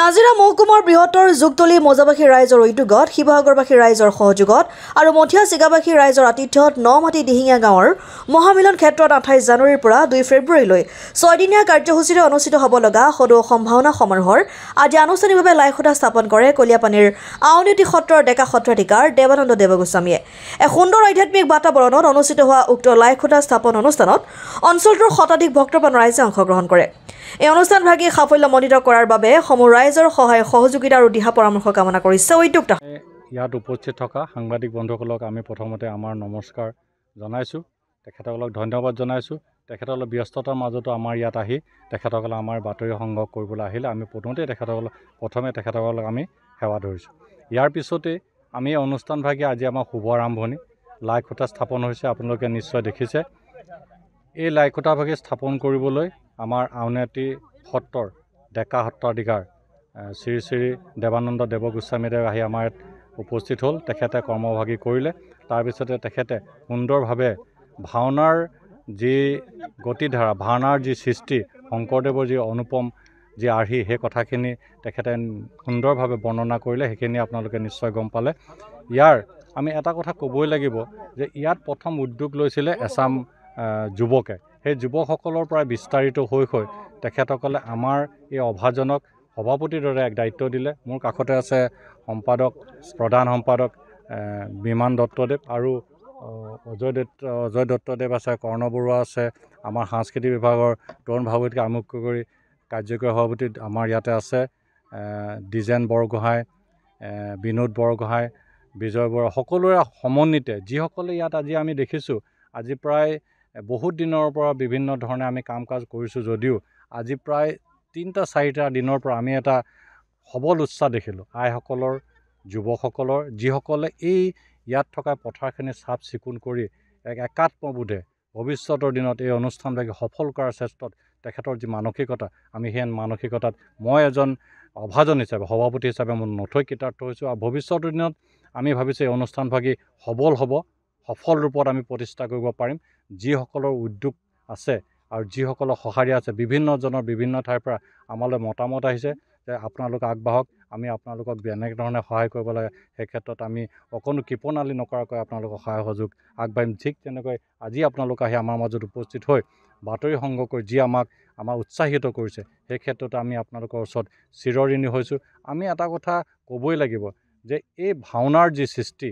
নাজিৰা মহকুমাৰ বৃহত্তৰ যুগতলী মজাবাসী ৰাইজৰ উদ্যোগত শিৱসাগৰবাসী ৰাইজৰ সহযোগত আৰু মঠিয়া চিগাবাসী ৰাইজৰ আতিথ্যত ন মাটি দিহিঙীয়া গাঁৱৰ মহামিলন ক্ষেত্ৰত আঠাইছ জানুৱাৰীৰ পৰা দুই ফেব্ৰুৱাৰীলৈ ছয়দিনীয়া কাৰ্যসূচীৰে অনুষ্ঠিত হ'ব লগা সদৌ সম্ভাৱনা সমাৰোহৰ আজি আনুষ্ঠানিকভাৱে লাইখুটা স্থাপন কৰে কলিয়াপানীৰ আউনীতি সত্ৰৰ ডেকা সত্ৰাধিকাৰ দেৱানন্দ দেৱগোস্বামীয়ে এক সুন্দৰ আধ্যাত্মিক বাতাবৰণত অনুষ্ঠিত হোৱা উক্ত লাইখুটা স্থাপন অনুষ্ঠানত অঞ্চলটোৰ শতাধিক ভক্তপ্ৰাণ ৰাইজে অংশগ্ৰহণ কৰে এই অনুষ্ঠানভাগী সাফল্যমণ্ডিত কৰাৰ বাবে সমূহ ৰাইজৰ সহায় সহযোগিতা আৰু দিহা পৰামৰ্শ কামনা কৰিছে উদ্যোগ ইয়াত উপস্থিত থকা সাংবাদিক বন্ধুসকলক আমি প্ৰথমতে আমাৰ নমস্কাৰ জনাইছোঁ তেখেতসকলক ধন্যবাদ জনাইছোঁ তেখেতসকলৰ ব্যস্ততাৰ মাজতো আমাৰ ইয়াত আহি তেখেতসকলে আমাৰ বাতৰি সংগ্ৰহ কৰিবলৈ আহিলে আমি প্ৰথমতে তেখেতসকলক প্ৰথমে তেখেতসকলক আমি সেৱা ধৰিছোঁ ইয়াৰ পিছতেই আমি অনুষ্ঠানভাগী আজি আমাৰ শুভ আৰম্ভণি লাই খুঁটা স্থাপন হৈছে আপোনালোকে নিশ্চয় দেখিছে এই লাই লাইখুটাভাগী স্থাপন কৰিবলৈ আমাৰ আউনীআটী সত্ৰৰ ডেকা সত্ৰাধিকাৰ শ্ৰী শ্ৰী দেৱানন্দ দেৱগোস্বামীদেৱ আহি আমাৰ ইয়াত উপস্থিত হ'ল তেখেতে কৰ্মভাগী কৰিলে তাৰপিছতে তেখেতে সুন্দৰভাৱে ভাওনাৰ যি গতিধাৰা ভাওনাৰ যি সৃষ্টি শংকৰদেৱৰ যি অনুপম যি আৰ্হি সেই কথাখিনি তেখেতে সুন্দৰভাৱে বৰ্ণনা কৰিলে সেইখিনি আপোনালোকে নিশ্চয় গম পালে ইয়াৰ আমি এটা কথা ক'বই লাগিব যে ইয়াত প্ৰথম উদ্যোগ লৈছিলে এচাম যুৱকে সেই যুৱকসকলৰ পৰা বিস্তাৰিত হৈ হৈ তেখেতসকলে আমাৰ এই অভাজনক সভাপতিৰ দৰে এক দায়িত্ব দিলে মোৰ কাষতে আছে সম্পাদক প্ৰধান সম্পাদক বিমান দত্তদেৱ আৰু অজয় দত্ত অজয় দত্তদেৱ আছে কৰ্ণ বৰুৱা আছে আমাৰ সাংস্কৃতিক বিভাগৰ তৰুণ ভাগৱতীকে আমুক কৰি কাৰ্যকৰী সভাপতি আমাৰ ইয়াতে আছে দিজেন বৰগোহাঁই বিনোদ বৰগোহাঁই বিজয় বৰা সকলোৰে সমন্বিতে যিসকলে ইয়াত আজি আমি দেখিছোঁ আজি প্ৰায় বহুত দিনৰ পৰা বিভিন্ন ধৰণে আমি কাম কাজ কৰিছোঁ যদিও আজি প্ৰায় তিনিটা চাৰিটা দিনৰ পৰা আমি এটা সবল উৎসাহ দেখিলোঁ আইসকলৰ যুৱকসকলৰ যিসকলে এই ইয়াত থকা পথাৰখিনি চাফ চিকুণ কৰি এক একাত্মবোধে ভৱিষ্যতৰ দিনত এই অনুষ্ঠানভাগে সফল কৰাৰ ক্ষেত্ৰত তেখেতৰ যি মানসিকতা আমি সেই মানসিকতাত মই এজন অভাজন হিচাপে সভাপতি হিচাপে মোৰ নথৈ কৃতাৰ্থ হৈছোঁ আৰু ভৱিষ্যতৰ দিনত আমি ভাবিছোঁ এই অনুষ্ঠানভাগী সবল হ'ব সফল ৰূপত আমি প্ৰতিষ্ঠা কৰিব পাৰিম যিসকলৰ উদ্যোগ আছে আৰু যিসকলৰ সঁহাৰি আছে বিভিন্নজনৰ বিভিন্ন ঠাইৰ পৰা আমালৈ মতামত আহিছে যে আপোনালোক আগবাঢ়ক আমি আপোনালোকক এনেধৰণে সহায় কৰিব লাগে সেই ক্ষেত্ৰত আমি অকণো কৃপণালী নকৰাকৈ আপোনালোকক সহায় সহযোগ আগবাঢ়িম ঠিক তেনেকৈ আজি আপোনালোক আহি আমাৰ মাজত উপস্থিত হৈ বাতৰি সংগ্ৰহ কৰি যি আমাক আমাক উৎসাহিত কৰিছে সেই ক্ষেত্ৰত আমি আপোনালোকৰ ওচৰত চিৰঋণী হৈছোঁ আমি এটা কথা ক'বই লাগিব যে এই ভাওনাৰ যি সৃষ্টি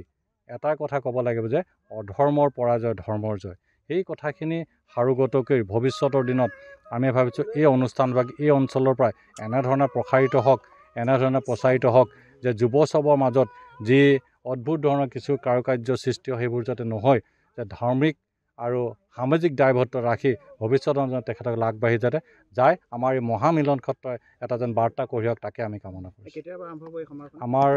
এটা কথা ক'ব লাগিব যে অধৰ্মৰ পৰাজয় ধৰ্মৰ জয় সেই কথাখিনি সাৰোগতকৈ ভৱিষ্যতৰ দিনত আমি ভাবিছোঁ এই অনুষ্ঠানবিলাক এই অঞ্চলৰ পৰাই এনেধৰণে প্ৰসাৰিত হওক এনেধৰণে প্ৰচাৰিত হওক যে যুৱচবৰ মাজত যি অদ্ভুত ধৰণৰ কিছু কাৰুকাৰ্য সৃষ্টি হয় সেইবোৰ যাতে নহয় যে ধাৰ্মিক আৰু সামাজিক দায়বদ্ধ ৰাখি ভৱিষ্যত তেখেতক আগবাঢ়ি যাতে যায় আমাৰ এই মহামিলন সত্ৰই এটা যেন বাৰ্তা কঢ়িয়াওক তাকে আমি কামনা কৰোঁ আমাৰ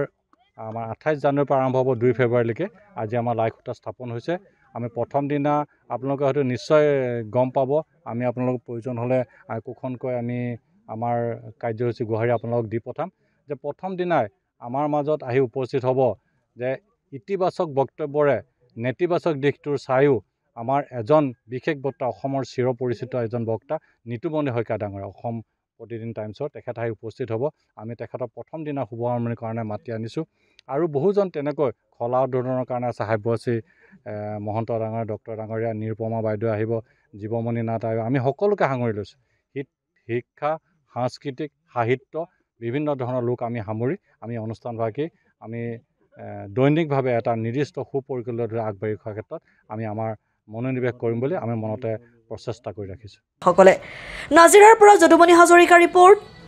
আমাৰ আঠাইছ জানুৱাৰীৰ পৰা আৰম্ভ হ'ব দুই ফেব্ৰুৱাৰীলৈকে আজি আমাৰ লাইভ সূতা স্থাপন হৈছে আমি প্ৰথম দিনা আপোনালোকে হয়তো নিশ্চয় গম পাব আমি আপোনালোকক প্ৰয়োজন হ'লে আকোখনকৈ আমি আমাৰ কাৰ্যসূচী গোহাৰি আপোনালোকক দি পঠাম যে প্ৰথম দিনাই আমাৰ মাজত আহি উপস্থিত হ'ব যে ইতিবাচক বক্তব্যৰে নেতিবাচক দিশটোৰ চায়ো আমাৰ এজন বিশেষ বক্তা অসমৰ চিৰ পৰিচিত এজন বক্তা নিতুমণি শইকীয়া ডাঙৰীয়া অসম প্ৰতিদিন টাইমছত তেখেত আহি উপস্থিত হ'ব আমি তেখেতক প্ৰথম দিনা আৰম্ভণিৰ কাৰণে মাতি আনিছোঁ আৰু বহুজন তেনেকৈ খলা উদ্বোধনৰ কাৰণে আছে সাব্যশ্ৰী মহন্ত ডাঙৰীয়া ডক্টৰ ডাঙৰীয়া নিৰুপমা বাইদেউ আহিব জীৱমণি নাথ আহিব আমি সকলোকে সাঙুৰি লৈছোঁ শীত শিক্ষা সাংস্কৃতিক সাহিত্য বিভিন্ন ধৰণৰ লোক আমি সামৰি আমি অনুষ্ঠানভাগী আমি দৈনিকভাৱে এটা নিৰ্দিষ্ট সুপৰিকল্পিত আগবাঢ়ি খোৱাৰ ক্ষেত্ৰত আমি আমাৰ মনোনিৱেশ কৰিম বুলি আমি মনতে প্ৰচেষ্টা কৰি ৰাখিছোঁ নাজিৰাৰ পৰা যদুমণি হাজৰিকাৰ ৰিপৰ্ট